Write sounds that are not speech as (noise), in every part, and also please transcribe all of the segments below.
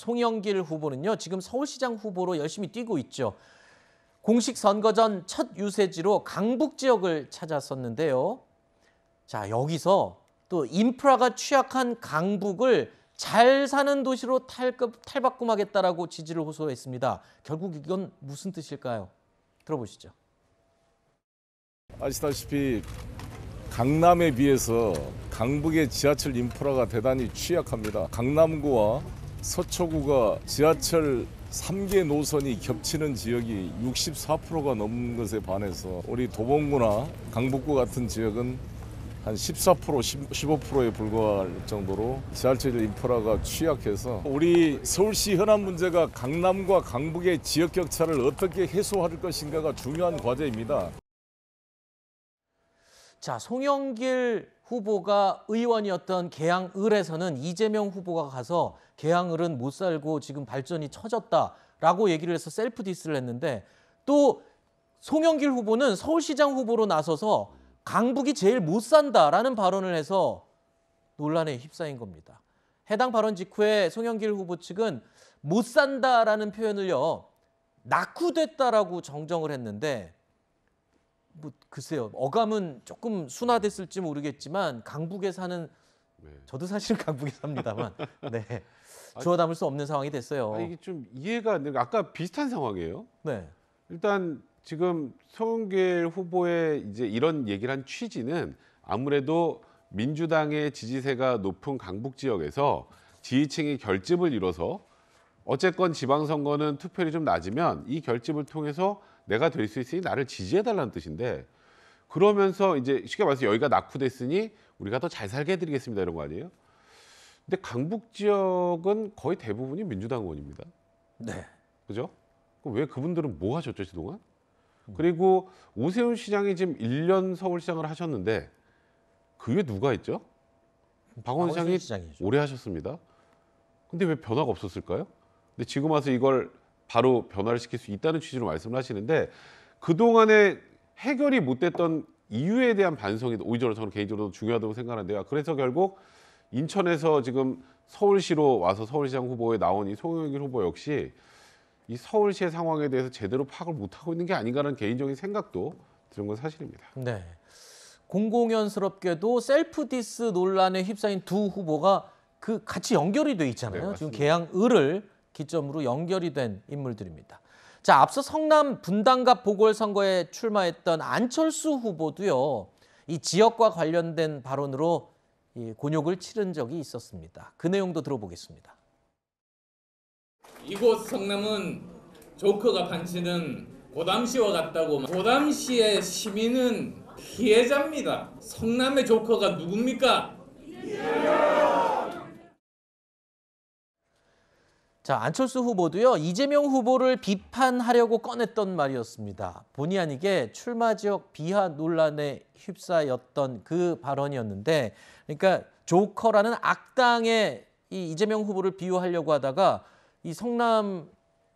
송영길 후보는요. 지금 서울시장 후보로 열심히 뛰고 있죠. 공식 선거 전첫 유세지로 강북 지역을 찾았었는데요. 자, 여기서 또 인프라가 취약한 강북을 잘 사는 도시로 탈급, 탈바꿈하겠다라고 지지를 호소했습니다. 결국 이건 무슨 뜻일까요? 들어보시죠. 아시다시피 강남에 비해서 강북의 지하철 인프라가 대단히 취약합니다. 강남구와 서초구가 지하철 3개 노선이 겹치는 지역이 64%가 넘는 것에 반해서 우리 도봉구나 강북구 같은 지역은 한 14%, 15%에 불과할 정도로 지하철 인프라가 취약해서 우리 서울시 현안 문제가 강남과 강북의 지역 격차를 어떻게 해소할 것인가가 중요한 과제입니다. 자, 송영길 후보가 의원이었던 개항을에서는 이재명 후보가 가서 개항을은 못 살고 지금 발전이 처졌다라고 얘기를 해서 셀프 디스를 했는데 또 송영길 후보는 서울시장 후보로 나서서 강북이 제일 못 산다라는 발언을 해서 논란에 휩싸인 겁니다. 해당 발언 직후에 송영길 후보 측은 못 산다라는 표현을요 낙후됐다라고 정정을 했는데 뭐 글쎄요. 어감은 조금 순화됐을지 모르겠지만 강북에 사는 네. 저도 사실은 (laughs) 강북에 삽니다만 (laughs) 네. 주워 담을 수 없는 상황이 됐어요. 아, 이게 좀 이해가 안 되고 아까 비슷한 상황이에요. 네. 일단 지금 송영길 후보의 이제 이런 얘기를 한 취지는 아무래도 민주당의 지지세가 높은 강북 지역에서 지지층이 결집을 이뤄서 어쨌건 지방선거는 투표율이 좀 낮으면 이 결집을 통해서 내가 될 수 있으니 나를 지지해달라는 뜻인데 그러면서 이제 쉽게 말해서 여기가 낙후됐으니 우리가 더 잘 살게 해드리겠습니다 이런 거 아니에요? 근데 강북 지역은 거의 대부분이 민주당 의원입니다. 네. 그죠? 그럼 왜 그분들은 뭐 하셨죠 그동안? 음. 그리고 오세훈 시장이 지금 1년 서울시장을 하셨는데 그게 누가 있죠? 박원 시장이 오래 하셨습니다. 근데 왜 변화가 없었을까요? 근데 지금 와서 이걸 바로 변화를 시킬 수 있다는 취지로 말씀을 하시는데 그동안에 해결이 못 됐던 이유에 대한 반성이 오히려 저는 개인적으로 중요하다고 생각하는데요. 그래서 결국 인천에서 지금 서울시로 와서 서울시장 후보에 나온 이 송영길 후보 역시 이 서울시의 상황에 대해서 제대로 파악을 못하고 있는 게 아닌가라는 개인적인 생각도 드는 건 사실입니다. 네. 공공연스럽게도 셀프 디스 논란에 휩싸인 두 후보가 그 같이 연결이 돼 있잖아요. 네, 지금 개항을을 기점으로 연결이 된 인물들입니다. 자, 앞서 성남 분당갑 보궐선거에 출마했던 안철수 후보도요. 이 지역과 관련된 발언으로 이 곤욕을 치른 적이 있었습니다. 그 내용도 들어보겠습니다. 이곳 성남은 조커가 판치는 고담시와 같다고 고담시의 시민은 피해자입니다. 성남의 조커가 누굽니까? 자, 안철수 후보도요, 이재명 후보를 비판하려고 꺼냈던 말이었습니다. 본의 아니게 출마 지역 비하 논란에 휩싸였던 그 발언이었는데, 그러니까 조커라는 악당의 이 이재명 후보를 비유하려고 하다가 이 성남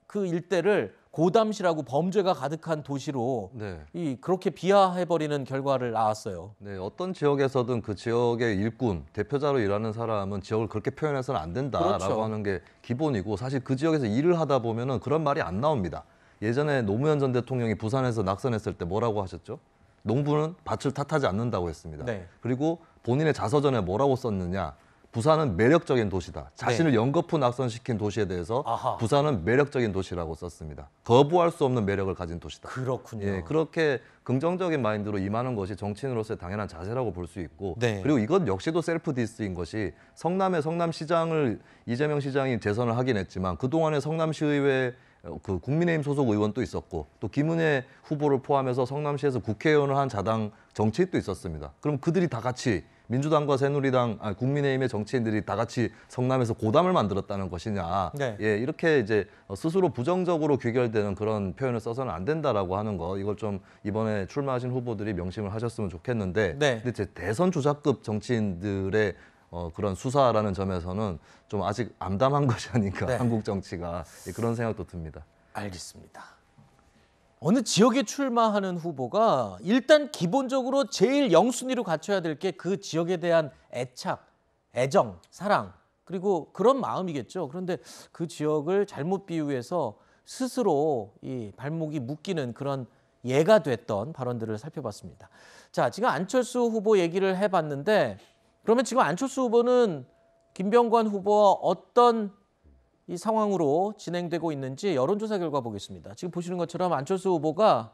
그 일대를 고담시라고 범죄가 가득한 도시로 네. 이 그렇게 비하해버리는 결과를 낳았어요. 네, 어떤 지역에서든 그 지역의 일꾼, 대표자로 일하는 사람은 지역을 그렇게 표현해서는 안 된다라고 그렇죠. 하는 게 기본이고 사실 그 지역에서 일을 하다 보면은 그런 말이 안 나옵니다. 예전에 노무현 전 대통령이 부산에서 낙선했을 때 뭐라고 하셨죠? 농부는 밭을 탓하지 않는다고 했습니다. 네. 그리고 본인의 자서전에 뭐라고 썼느냐? 부산은 매력적인 도시다. 자신을 네. 연거푸 낙선시킨 도시에 대해서 아하. 부산은 매력적인 도시라고 썼습니다. 거부할 수 없는 매력을 가진 도시다. 그렇군요. 예, 그렇게 긍정적인 마인드로 임하는 것이 정치인으로서의 당연한 자세라고 볼 수 있고 네. 그리고 이것 역시도 셀프 디스인 것이 성남의 성남시장을 이재명 시장이 재선을 하긴 했지만 그동안에 성남시의회 어, 그 국민의힘 소속 의원도 있었고 또 김은혜 후보를 포함해서 성남시에서 국회의원을 한 자당 정치인도 있었습니다. 그럼 그들이 다 같이 민주당과 새누리당, 아, 국민의힘의 정치인들이 다 같이 성남에서 고담을 만들었다는 것이냐. 네. 예, 이렇게 이제 스스로 부정적으로 귀결되는 그런 표현을 써서는 안 된다라고 하는 거 이걸 좀 이번에 출마하신 후보들이 명심을 하셨으면 좋겠는데. 네. 근데 이제 대선 주자급 정치인들의 어, 그런 수사라는 점에서는 좀 아직 암담한 (laughs) 것이 아닌가 네. 한국 정치가 예, 그런 생각도 듭니다. 알겠습니다. 어느 지역에 출마하는 후보가 일단 기본적으로 제일 영순위로 갖춰야 될 게 그 지역에 대한 애착, 애정, 사랑 그리고 그런 마음이겠죠. 그런데 그 지역을 잘못 비유해서 스스로 이 발목이 묶이는 그런 예가 됐던 발언들을 살펴봤습니다. 자, 지금 안철수 후보 얘기를 해봤는데 그러면 지금 안철수 후보는 김병관 후보와 어떤 이 상황으로 진행되고 있는지 여론조사 결과 보겠습니다. 지금 보시는 것처럼 안철수 후보가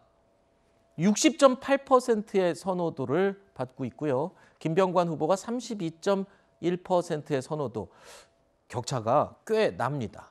60.8%의 선호도를 받고 있고요. 김병관 후보가 32.1%의 선호도 격차가 꽤 납니다.